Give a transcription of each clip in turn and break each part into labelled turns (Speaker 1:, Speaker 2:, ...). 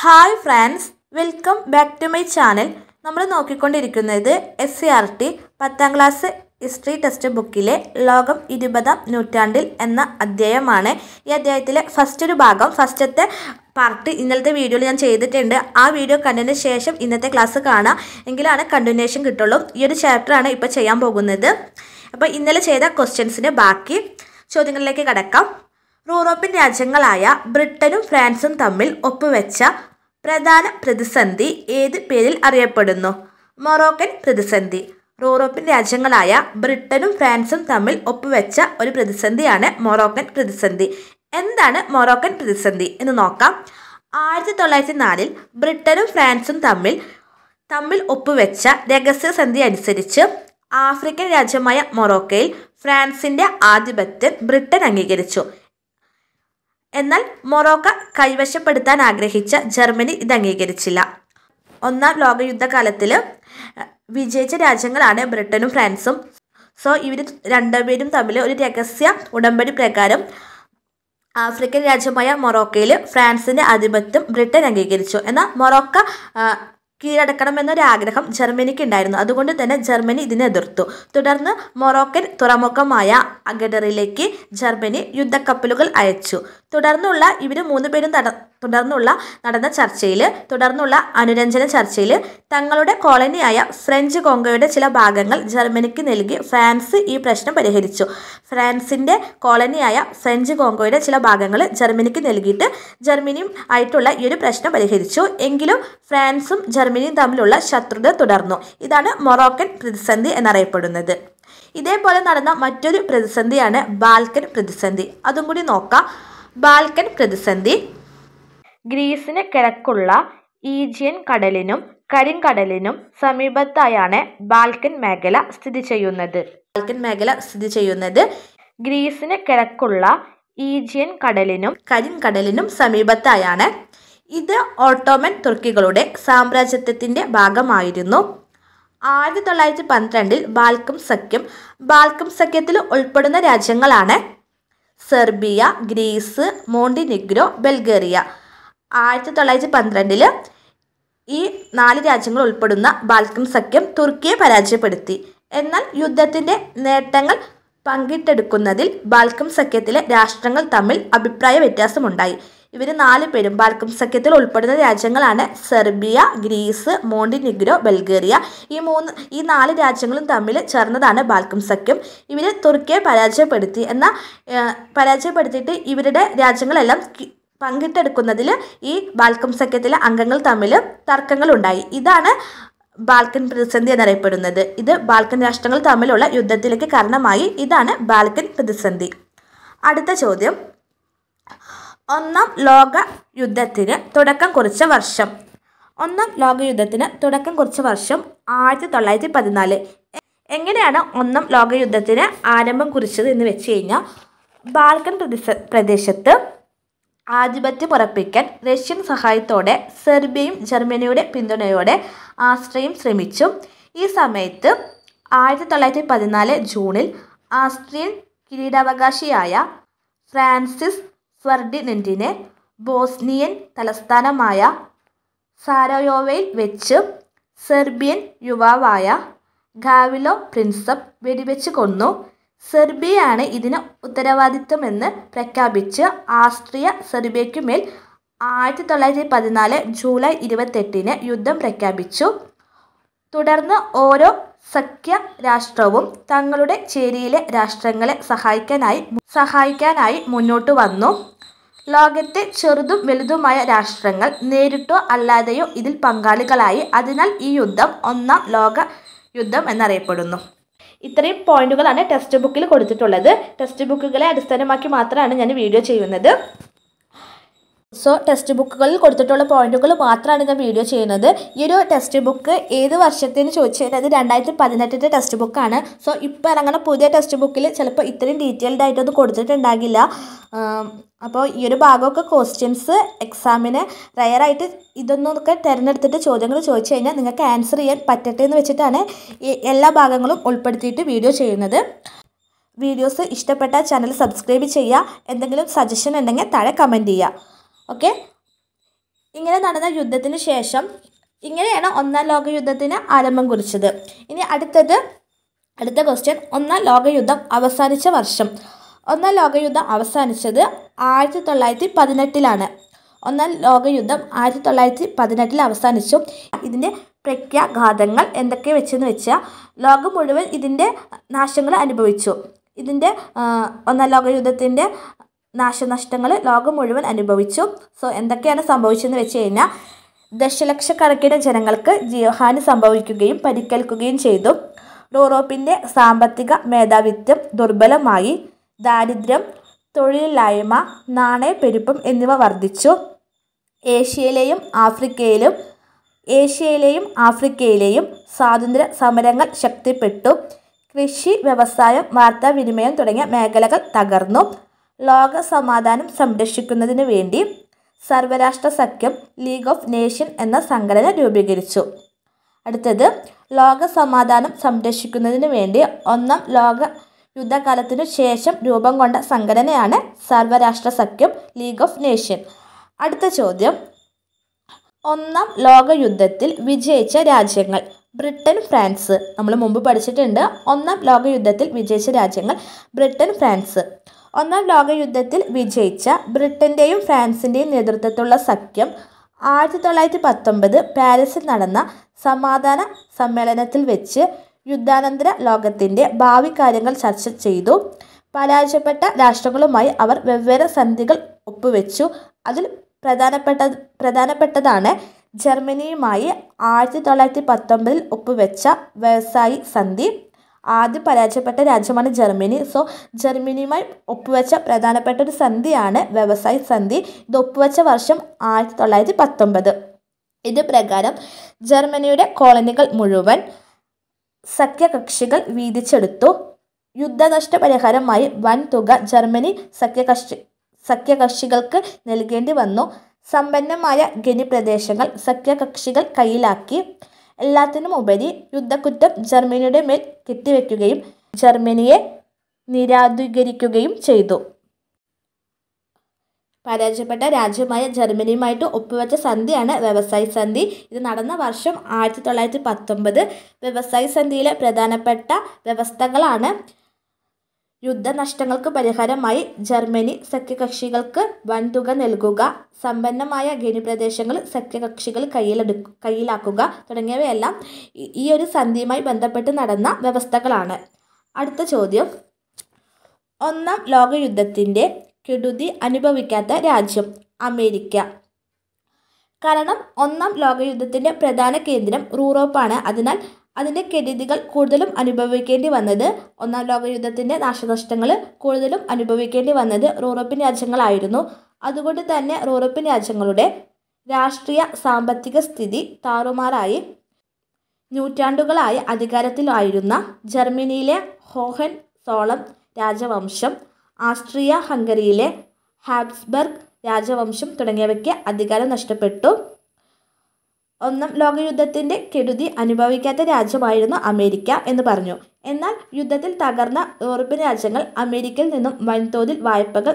Speaker 1: hi friends welcome back to my channel നമ്മൾ നോക്കിക്കൊണ്ടിരിക്കുന്നത് S C R T പത്താം class history text ബുക്കിലെ ലോകം ഇരുപതാം നൂറ്റാണ്ടിൽ എന്ന അധ്യായമാണ് ഈ അധ്യായത്തിലെ ഫസ്റ്റ് ഒരു ഭാഗം ഫസ്റ്റത്തെ പാർട്ട് ഇന്നലത്തെ വീഡിയോയിൽ ഞാൻ ചെയ്തിട്ടുണ്ട് ആ വീഡിയോ കണ്ടതിന് ശേഷം ഇന്നത്തെ ക്ലാസ് കാണാം എങ്കിലാണ് കണ്ടിന്യൂഷൻ കിട്ടുള്ളൂ ഈ ഒരു ചാപ്റ്ററാണ് ഇപ്പോൾ ചെയ്യാൻ പോകുന്നത് അപ്പോൾ ഇന്നലെ ചെയ്ത ക്വസ്റ്റ്യൻസിൻ്റെ ബാക്കി ചോദ്യങ്ങളിലേക്ക് കടക്കാം യൂറോപ്യൻ രാജ്യങ്ങളായ ബ്രിട്ടനും ഫ്രാൻസും തമ്മിൽ ഒപ്പുവെച്ച പ്രധാന പ്രതിസന്ധി ഏത് പേരിൽ അറിയപ്പെടുന്നു മൊറോക്കൻ പ്രതിസന്ധി യൂറോപ്യൻ രാജ്യങ്ങളായ ബ്രിട്ടനും ഫ്രാൻസും തമ്മിൽ ഒപ്പുവെച്ച ഒരു പ്രതിസന്ധിയാണ് മൊറോക്കൻ പ്രതിസന്ധി എന്താണ് മൊറോക്കൻ പ്രതിസന്ധി എന്ന് നോക്കാം ആയിരത്തി തൊള്ളായിരത്തി നാലിൽ ബ്രിട്ടനും ഫ്രാൻസും തമ്മിൽ തമ്മിൽ ഒപ്പുവെച്ച രഹസ്യസന്ധി അനുസരിച്ച് ആഫ്രിക്കൻ രാജ്യമായ മൊറോക്കയിൽ ഫ്രാൻസിന്റെ ആധിപത്യം ബ്രിട്ടൻ അംഗീകരിച്ചു എന്നാൽ മൊറോക്ക കൈവശപ്പെടുത്താൻ ആഗ്രഹിച്ച ജർമ്മനി ഇത് അംഗീകരിച്ചില്ല ഒന്നാം ലോകയുദ്ധകാലത്തിൽ വിജയിച്ച രാജ്യങ്ങളാണ് ബ്രിട്ടനും ഫ്രാൻസും സോ ഇവർ രണ്ടുപേരും തമ്മിൽ ഒരു രഹസ്യ ഉടമ്പടി പ്രകാരം ആഫ്രിക്കൻ രാജ്യമായ മൊറോക്കയിൽ ഫ്രാൻസിൻ്റെ ആധിപത്യം ബ്രിട്ടൻ അംഗീകരിച്ചു എന്നാൽ മൊറോക്ക കീഴടക്കണമെന്നൊരാഗ്രഹം ജർമ്മനിക്ക് ഉണ്ടായിരുന്നു അതുകൊണ്ട് തന്നെ ജർമ്മനി ഇതിനെതിർത്തു തുടർന്ന് മൊറോക്കൻ തുറമുഖമായ അഗഡറിലേക്ക് ജർമ്മനി യുദ്ധക്കപ്പലുകൾ അയച്ചു തുടർന്നുള്ള ഇവര് മൂന്ന് പേരും നട തുടർന്നുള്ള നടന്ന ചർച്ചയിൽ തുടർന്നുള്ള അനുരഞ്ജന ചർച്ചയിൽ തങ്ങളുടെ കോളനിയായ ഫ്രഞ്ച് കോങ്കോയുടെ ചില ഭാഗങ്ങൾ ജർമ്മനിക്ക് നൽകി ഫ്രാൻസ് ഈ പ്രശ്നം പരിഹരിച്ചു ഫ്രാൻസിൻ്റെ കോളനിയായ ഫ്രഞ്ച് കോങ്കോയുടെ ചില ഭാഗങ്ങൾ ജർമ്മനിക്ക് നൽകിയിട്ട് ജർമ്മനിയും ആയിട്ടുള്ള ഈ ഒരു പ്രശ്നം പരിഹരിച്ചു എങ്കിലും ഫ്രാൻസും ജർമ്മനിയും തമ്മിലുള്ള ശത്രുത തുടർന്നു ഇതാണ് മൊറോക്കൻ പ്രതിസന്ധി എന്നറിയപ്പെടുന്നത് ഇതേപോലെ നടന്ന മറ്റൊരു പ്രതിസന്ധിയാണ് ബാൽക്കൻ പ്രതിസന്ധി അതും കൂടി നോക്കാം ബാൽക്കൻ പ്രതിസന്ധി ഗ്രീസിന് കിഴക്കുള്ള ഈജിയൻ കടലിനും കരിങ്കടലിനും സമീപത്തായാണ് ബാൽക്കൻ മേഖല സ്ഥിതി ചെയ്യുന്നത് ബാൽക്കൻ മേഖല സ്ഥിതി ചെയ്യുന്നത് ഗ്രീസിന് കിഴക്കുള്ള ഈജിയൻ കടലിനും കരിങ്കടലിനും സമീപത്തായാണ് ഇത് ഓട്ടോമൻ തുർക്കികളുടെ സാമ്രാജ്യത്വത്തിന്റെ ഭാഗമായിരുന്നു ആയിരത്തി തൊള്ളായിരത്തി പന്ത്രണ്ടിൽ ബാൽക്കം സഖ്യം ബാൽക്കം സഖ്യത്തിൽ ഉൾപ്പെടുന്ന രാജ്യങ്ങളാണ് സെർബിയ ഗ്രീസ് മോണ്ടിനിഗ്രോ ബൾഗേറിയ ആയിരത്തി തൊള്ളായിരത്തി പന്ത്രണ്ടില് ഈ നാല് രാജ്യങ്ങൾ ഉൾപ്പെടുന്ന ബാൽക്കൻ സഖ്യം തുർക്കിയെ പരാജയപ്പെടുത്തി എന്നാൽ യുദ്ധത്തിന്റെ നേട്ടങ്ങൾ പങ്കിട്ടെടുക്കുന്നതിൽ ബാൽക്കൻ സഖ്യത്തിലെ രാഷ്ട്രങ്ങൾ തമ്മിൽ അഭിപ്രായ വ്യത്യാസമുണ്ടായി ഇവർ നാല് പേരും ബാൽക്കൻ സഖ്യത്തിൽ ഉൾപ്പെടുന്ന രാജ്യങ്ങളാണ് സെർബിയ ഗ്രീസ് മോണ്ടിനിഗ്രോ ബൾഗേറിയ ഈ മൂന്ന് ഈ നാല് രാജ്യങ്ങളും തമ്മിൽ ചേർന്നതാണ് ബാൽക്കൻ സഖ്യം ഇവർ തുർക്കിയെ പരാജയപ്പെടുത്തി എന്നാൽ പരാജയപ്പെടുത്തിയിട്ട് ഇവരുടെ രാജ്യങ്ങളെല്ലാം പങ്കിട്ടെടുക്കുന്നതിൽ ഈ ബാൽക്കൻ സഖ്യത്തിലെ അംഗങ്ങൾ തമ്മിൽ തർക്കങ്ങളുണ്ടായി ഇതാണ് ബാൽക്കൻ പ്രതിസന്ധി എന്നറിയപ്പെടുന്നത് ഇത് ബാൽക്കൻ രാഷ്ട്രങ്ങൾ തമ്മിലുള്ള യുദ്ധത്തിലേക്ക് കാരണമായി ഇതാണ് ബാൽക്കൻ പ്രതിസന്ധി അടുത്ത ചോദ്യം ഒന്നാം ലോക യുദ്ധത്തിന് തുടക്കം കുറിച്ച വർഷം ഒന്നാം ലോക യുദ്ധത്തിന് തുടക്കം കുറിച്ച വർഷം ആയിരത്തി തൊള്ളായിരത്തി പതിനാല് എങ്ങനെയാണ് ഒന്നാം ലോക യുദ്ധത്തിന് ആരംഭം കുറിച്ചത് എന്ന് വെച്ച് കഴിഞ്ഞാൽ ബാൽക്കൻ പ്രദേശത്ത് ഉറപ്പിക്കാൻ റഷ്യൻ സഹായത്തോടെ സെർബിയയും ജർമ്മനിയുടെ പിന്തുണയോടെ ആസ്ട്രിയയും ശ്രമിച്ചു ഈ സമയത്ത് ആയിരത്തി തൊള്ളായിരത്തി പതിനാല് ജൂണിൽ ആസ്ട്രിയൻ കിരീടാവകാശിയായ ഫ്രാൻസിസ് ഫെർഡിനെ ബോസ്നിയൻ തലസ്ഥാനമായ സാരയോവയിൽ വെച്ച് സെർബിയൻ യുവാവായ ഗാവിലോ പ്രിൻസപ്പ് വെടിവെച്ച് കൊന്നു സെർബിയയാണ് ഇതിന് ഉത്തരവാദിത്തമെന്ന് പ്രഖ്യാപിച്ച് ആസ്ട്രിയ സെർബിയയ്ക്കുമേൽ ആയിരത്തി തൊള്ളായിരത്തി പതിനാല് ജൂലൈ ഇരുപത്തെട്ടിന് യുദ്ധം പ്രഖ്യാപിച്ചു തുടർന്ന് ഓരോ സഖ്യ രാഷ്ട്രവും തങ്ങളുടെ ചേരിയിലെ രാഷ്ട്രങ്ങളെ സഹായിക്കാനായി സഹായിക്കാനായി മുന്നോട്ട് വന്നു ലോകത്തെ ചെറുതും വലുതുമായ രാഷ്ട്രങ്ങൾ നേരിട്ടോ അല്ലാതെയോ ഇതിൽ പങ്കാളികളായി അതിനാൽ ഈ യുദ്ധം ഒന്നാം ലോക യുദ്ധം എന്നറിയപ്പെടുന്നു ഇത്രയും പോയിന്റുകളാണ് ടെക്സ്റ്റ് ബുക്കിൽ കൊടുത്തിട്ടുള്ളത് ടെക്സ്റ്റ് ബുക്കുകളെ അടിസ്ഥാനമാക്കി മാത്രമാണ് ഞാൻ വീഡിയോ ചെയ്യുന്നത് സോ ടെക്സ്റ്റ് ബുക്കുകളിൽ കൊടുത്തിട്ടുള്ള പോയിന്റുകൾ മാത്രമാണ് ഞാൻ വീഡിയോ ചെയ്യുന്നത് ഈ ഒരു ടെക്സ്റ്റ് ബുക്ക് ഏത് വർഷത്തിന് ചോദിച്ചു കഴിഞ്ഞാൽ രണ്ടായിരത്തി പതിനെട്ടിൻ്റെ ടെക്സ്റ്റ് ബുക്കാണ് സോ ഇപ്പോൾ ഇറങ്ങുന്ന പുതിയ ടെക്സ്റ്റ് ബുക്കിൽ ചിലപ്പോൾ ഇത്രയും ഡീറ്റെയിൽഡ് ആയിട്ടൊന്നും കൊടുത്തിട്ടുണ്ടാകില്ല അപ്പോൾ ഈ ഒരു ഭാഗമൊക്കെ ക്വസ്റ്റ്യൻസ് എക്സാമിന് റയറായിട്ട് ഇതൊന്നൊക്കെ തിരഞ്ഞെടുത്തിട്ട് ചോദ്യങ്ങൾ ചോദിച്ചു കഴിഞ്ഞാൽ നിങ്ങൾക്ക് ആൻസർ ചെയ്യാൻ പറ്റട്ടെ എന്ന് വെച്ചിട്ടാണ് എല്ലാ ഭാഗങ്ങളും ഉൾപ്പെടുത്തിയിട്ട് വീഡിയോ ചെയ്യുന്നത് വീഡിയോസ് ഇഷ്ടപ്പെട്ട ചാനൽ സബ്സ്ക്രൈബ് ചെയ്യുക എന്തെങ്കിലും സജഷൻ ഉണ്ടെങ്കിൽ താഴെ കമൻറ്റ് ചെയ്യുക ഓക്കെ ഇങ്ങനെ നടന്ന യുദ്ധത്തിന് ശേഷം ഇങ്ങനെയാണ് ഒന്നാം ലോക യുദ്ധത്തിന് ആരംഭം കുറിച്ചത് ഇനി അടുത്തത് അടുത്ത ക്വസ്റ്റ്യൻ ഒന്നാം ലോകയുദ്ധം അവസാനിച്ച വർഷം ഒന്നാം ലോകയുദ്ധം അവസാനിച്ചത് ആയിരത്തി തൊള്ളായിരത്തി പതിനെട്ടിലാണ് ഒന്നാം ലോകയുദ്ധം ആയിരത്തി തൊള്ളായിരത്തി പതിനെട്ടിൽ അവസാനിച്ചു ഇതിൻ്റെ പ്രഖ്യാഘാതങ്ങൾ എന്തൊക്കെ വെച്ചെന്ന് വെച്ചാൽ ലോകം മുഴുവൻ ഇതിൻ്റെ നാശങ്ങൾ അനുഭവിച്ചു ഇതിൻ്റെ ഒന്നാം ലോകയുദ്ധത്തിൻ്റെ നാശനഷ്ടങ്ങൾ ലോകം മുഴുവൻ അനുഭവിച്ചു സോ എന്തൊക്കെയാണ് സംഭവിച്ചതെന്ന് വെച്ച് കഴിഞ്ഞാൽ ദശലക്ഷക്കണക്കിന് ജനങ്ങൾക്ക് ജീവഹാനി സംഭവിക്കുകയും പരിക്കേൽക്കുകയും ചെയ്തു യൂറോപ്പിൻ്റെ സാമ്പത്തിക മേധാവിത്വം ദുർബലമായി ദാരിദ്ര്യം തൊഴിലില്ലായ്മ നാണയപ്പെരുപ്പം എന്നിവ വർദ്ധിച്ചു ഏഷ്യയിലെയും ആഫ്രിക്കയിലും ഏഷ്യയിലെയും ആഫ്രിക്കയിലെയും സ്വാതന്ത്ര്യ സമരങ്ങൾ ശക്തിപ്പെട്ടു കൃഷി വ്യവസായം വാർത്താവിനിമയം തുടങ്ങിയ മേഖലകൾ തകർന്നു ലോക സമാധാനം സംരക്ഷിക്കുന്നതിന് വേണ്ടി സർവരാഷ്ട്ര സഖ്യം ലീഗ് ഓഫ് നേഷൻ എന്ന സംഘടന രൂപീകരിച്ചു അടുത്തത് ലോക സമാധാനം സംരക്ഷിക്കുന്നതിന് വേണ്ടി ഒന്നാം ലോക യുദ്ധകാലത്തിനു ശേഷം രൂപം കൊണ്ട സംഘടനയാണ് സർവരാഷ്ട്ര സഖ്യം ലീഗ് ഓഫ് നേഷൻ അടുത്ത ചോദ്യം ഒന്നാം ലോക യുദ്ധത്തിൽ വിജയിച്ച രാജ്യങ്ങൾ ബ്രിട്ടൻ ഫ്രാൻസ് നമ്മൾ മുമ്പ് പഠിച്ചിട്ടുണ്ട് ഒന്നാം ലോക യുദ്ധത്തിൽ വിജയിച്ച രാജ്യങ്ങൾ ബ്രിട്ടൻ ഫ്രാൻസ് ഒന്നാം ലോകയുദ്ധത്തിൽ വിജയിച്ച ബ്രിട്ടൻ്റെയും ഫ്രാൻസിൻ്റെയും നേതൃത്വത്തിലുള്ള സഖ്യം ആയിരത്തി തൊള്ളായിരത്തി പത്തൊമ്പത് പാരീസിൽ നടന്ന സമാധാന സമ്മേളനത്തിൽ വെച്ച് യുദ്ധാനന്തര ലോകത്തിൻ്റെ ഭാവി കാര്യങ്ങൾ ചർച്ച ചെയ്തു പരാജയപ്പെട്ട രാഷ്ട്രങ്ങളുമായി അവർ വെവ്വേറെ സന്ധികൾ ഒപ്പുവെച്ചു അതിൽ പ്രധാനപ്പെട്ട പ്രധാനപ്പെട്ടതാണ് ജർമ്മനിയുമായി ആയിരത്തി തൊള്ളായിരത്തി പത്തൊമ്പതിൽ ഒപ്പുവെച്ച വ്യവസായി സന്ധി ആദ്യം പരാജയപ്പെട്ട രാജ്യമാണ് ജർമ്മനി സോ ജർമ്മനിയുമായി ഒപ്പുവെച്ച പ്രധാനപ്പെട്ട ഒരു സന്ധിയാണ് വ്യവസായ സന്ധി ഇത് ഒപ്പുവെച്ച വർഷം ആയിരത്തി തൊള്ളായിരത്തി പത്തൊമ്പത് ഇത് പ്രകാരം ജർമ്മനിയുടെ കോളനികൾ മുഴുവൻ സഖ്യകക്ഷികൾ വീതിച്ചെടുത്തു യുദ്ധനഷ്ടപരിഹാരമായി തുക ജർമ്മനി സഖ്യകക്ഷി സഖ്യകക്ഷികൾക്ക് നൽകേണ്ടി വന്നു സമ്പന്നമായ ഖനി പ്രദേശങ്ങൾ സഖ്യകക്ഷികൾ കയ്യിലാക്കി എല്ലാത്തിനും ഉപരി യുദ്ധക്കുറ്റം ജർമ്മനിയുടെ മേൽ കെട്ടിവെക്കുകയും ജർമ്മനിയെ നിരാധീകരിക്കുകയും ചെയ്തു പരാജയപ്പെട്ട രാജ്യമായ ജർമ്മനിയുമായിട്ട് ഒപ്പുവെച്ച സന്ധിയാണ് വ്യവസായ സന്ധി ഇത് നടന്ന വർഷം ആയിരത്തി തൊള്ളായിരത്തി പത്തൊമ്പത് വ്യവസായ സന്ധിയിലെ പ്രധാനപ്പെട്ട വ്യവസ്ഥകളാണ് യുദ്ധനഷ്ടങ്ങൾക്ക് പരിഹാരമായി ജർമ്മനി സഖ്യകക്ഷികൾക്ക് വൻതുക നൽകുക സമ്പന്നമായ പ്രദേശങ്ങൾ സഖ്യകക്ഷികൾ കയ്യിലെടുക്കു കയ്യിലാക്കുക തുടങ്ങിയവയെല്ലാം ഈ ഒരു സന്ധിയുമായി ബന്ധപ്പെട്ട് നടന്ന വ്യവസ്ഥകളാണ് അടുത്ത ചോദ്യം ഒന്നാം ലോകയുദ്ധത്തിൻ്റെ കെടുതി അനുഭവിക്കാത്ത രാജ്യം അമേരിക്ക കാരണം ഒന്നാം ലോകയുദ്ധത്തിൻ്റെ പ്രധാന കേന്ദ്രം യൂറോപ്പാണ് അതിനാൽ അതിൻ്റെ കെടുതികൾ കൂടുതലും അനുഭവിക്കേണ്ടി വന്നത് ഒന്നാം ലോകയുദ്ധത്തിൻ്റെ നാശനഷ്ടങ്ങൾ കൂടുതലും അനുഭവിക്കേണ്ടി വന്നത് യൂറോപ്യൻ രാജ്യങ്ങളായിരുന്നു അതുകൊണ്ട് തന്നെ യൂറോപ്യൻ രാജ്യങ്ങളുടെ രാഷ്ട്രീയ സാമ്പത്തിക സ്ഥിതി താറുമാറായി നൂറ്റാണ്ടുകളായി അധികാരത്തിലായിരുന്ന ജർമ്മനിയിലെ ഹോഹൻ സോളം രാജവംശം ആസ്ട്രിയ ഹംഗറിയിലെ ഹാബ്സ്ബർഗ് രാജവംശം തുടങ്ങിയവയ്ക്ക് അധികാരം നഷ്ടപ്പെട്ടു ഒന്നാം ലോകയുദ്ധത്തിൻ്റെ കെടുതി അനുഭവിക്കാത്ത രാജ്യമായിരുന്നു അമേരിക്ക എന്ന് പറഞ്ഞു എന്നാൽ യുദ്ധത്തിൽ തകർന്ന യൂറോപ്യൻ രാജ്യങ്ങൾ അമേരിക്കയിൽ നിന്നും വൻതോതിൽ വായ്പകൾ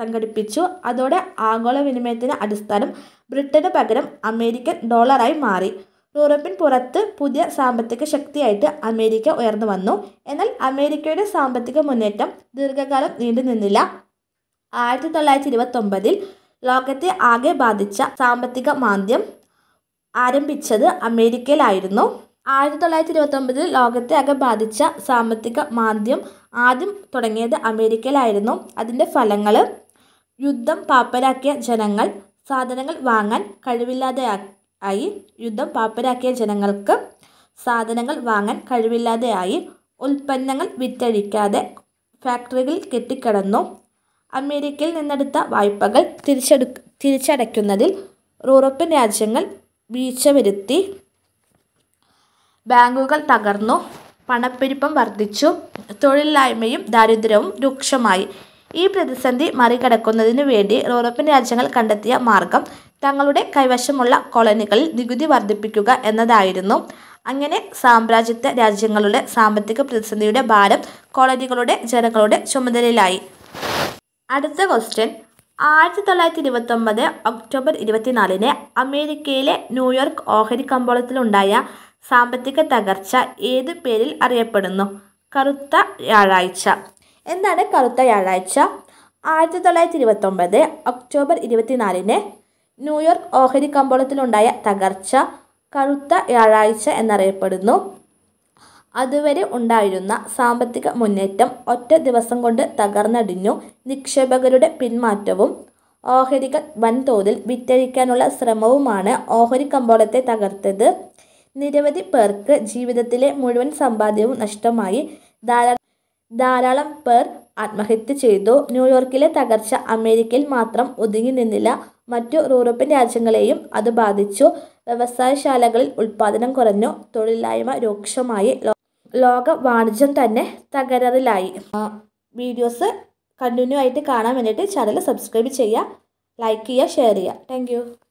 Speaker 1: സംഘടിപ്പിച്ചു അതോടെ ആഗോള വിനിമയത്തിന് അടിസ്ഥാനം ബ്രിട്ടന് പകരം അമേരിക്കൻ ഡോളറായി മാറി യൂറോപ്യൻ പുറത്ത് പുതിയ സാമ്പത്തിക ശക്തിയായിട്ട് അമേരിക്ക ഉയർന്നു വന്നു എന്നാൽ അമേരിക്കയുടെ സാമ്പത്തിക മുന്നേറ്റം ദീർഘകാലം നീണ്ടു നിന്നില്ല ആയിരത്തി തൊള്ളായിരത്തി ഒമ്പതിൽ ലോകത്തെ ആകെ ബാധിച്ച സാമ്പത്തിക മാന്ദ്യം ആരംഭിച്ചത് അമേരിക്കയിലായിരുന്നു ആയിരത്തി തൊള്ളായിരത്തി ഒമ്പതിൽ ലോകത്തെ ആകെ ബാധിച്ച സാമ്പത്തിക മാന്ദ്യം ആദ്യം തുടങ്ങിയത് അമേരിക്കയിലായിരുന്നു അതിൻ്റെ ഫലങ്ങൾ യുദ്ധം പാപ്പരാക്കിയ ജനങ്ങൾ സാധനങ്ങൾ വാങ്ങാൻ കഴിവില്ലാതെ ആയി യുദ്ധം പാപ്പരാക്കിയ ജനങ്ങൾക്ക് സാധനങ്ങൾ വാങ്ങാൻ കഴിവില്ലാതെയായി ഉൽപ്പന്നങ്ങൾ വിറ്റഴിക്കാതെ ഫാക്ടറികളിൽ കെട്ടിക്കിടന്നു അമേരിക്കയിൽ നിന്നെടുത്ത വായ്പകൾ തിരിച്ചെടു തിരിച്ചടയ്ക്കുന്നതിൽ യൂറോപ്യൻ രാജ്യങ്ങൾ വീഴ്ച വരുത്തി ബാങ്കുകൾ തകർന്നു പണപ്പെരുപ്പം വർദ്ധിച്ചു തൊഴിലില്ലായ്മയും ദാരിദ്ര്യവും രൂക്ഷമായി ഈ പ്രതിസന്ധി മറികടക്കുന്നതിനു വേണ്ടി യൂറോപ്യൻ രാജ്യങ്ങൾ കണ്ടെത്തിയ മാർഗം തങ്ങളുടെ കൈവശമുള്ള കോളനികളിൽ നികുതി വർദ്ധിപ്പിക്കുക എന്നതായിരുന്നു അങ്ങനെ സാമ്രാജ്യത്തെ രാജ്യങ്ങളുടെ സാമ്പത്തിക പ്രതിസന്ധിയുടെ ഭാരം കോളനികളുടെ ജനങ്ങളുടെ ചുമതലയിലായി അടുത്ത ക്വസ്റ്റ്യൻ ആയിരത്തി തൊള്ളായിരത്തി ഇരുപത്തൊമ്പത് ഒക്ടോബർ ഇരുപത്തിനാലിന് അമേരിക്കയിലെ ന്യൂയോർക്ക് ഓഹരി കമ്പോളത്തിലുണ്ടായ സാമ്പത്തിക തകർച്ച ഏത് പേരിൽ അറിയപ്പെടുന്നു കറുത്ത വ്യാഴാഴ്ച എന്താണ് കറുത്ത വ്യാഴാഴ്ച ആയിരത്തി തൊള്ളായിരത്തി ഇരുപത്തൊമ്പത് ഒക്ടോബർ ഇരുപത്തിനാലിന് ന്യൂയോർക്ക് ഓഹരി കമ്പോളത്തിലുണ്ടായ തകർച്ച കറുത്ത വ്യാഴാഴ്ച എന്നറിയപ്പെടുന്നു അതുവരെ ഉണ്ടായിരുന്ന സാമ്പത്തിക മുന്നേറ്റം ഒറ്റ ദിവസം കൊണ്ട് തകർന്നടിഞ്ഞു നിക്ഷേപകരുടെ പിന്മാറ്റവും ഓഹരികൾ വൻതോതിൽ വിറ്റഴിക്കാനുള്ള ശ്രമവുമാണ് ഓഹരി കമ്പോളത്തെ തകർത്തത് നിരവധി പേർക്ക് ജീവിതത്തിലെ മുഴുവൻ സമ്പാദ്യവും നഷ്ടമായി ധാരാളം പേർ ആത്മഹത്യ ചെയ്തു ന്യൂയോർക്കിലെ തകർച്ച അമേരിക്കയിൽ മാത്രം ഒതുങ്ങി നിന്നില്ല മറ്റു യൂറോപ്യൻ രാജ്യങ്ങളെയും അത് ബാധിച്ചു വ്യവസായശാലകളിൽ ഉൽപ്പാദനം കുറഞ്ഞു തൊഴിലില്ലായ്മ രൂക്ഷമായി ലോക വാണിജ്യം തന്നെ തകരാറിലായി വീഡിയോസ് കണ്ടിന്യൂ ആയിട്ട് കാണാൻ വേണ്ടിയിട്ട് ചാനൽ സബ്സ്ക്രൈബ് ചെയ്യുക
Speaker 2: ലൈക്ക് ചെയ്യുക ഷെയർ ചെയ്യുക
Speaker 1: താങ്ക്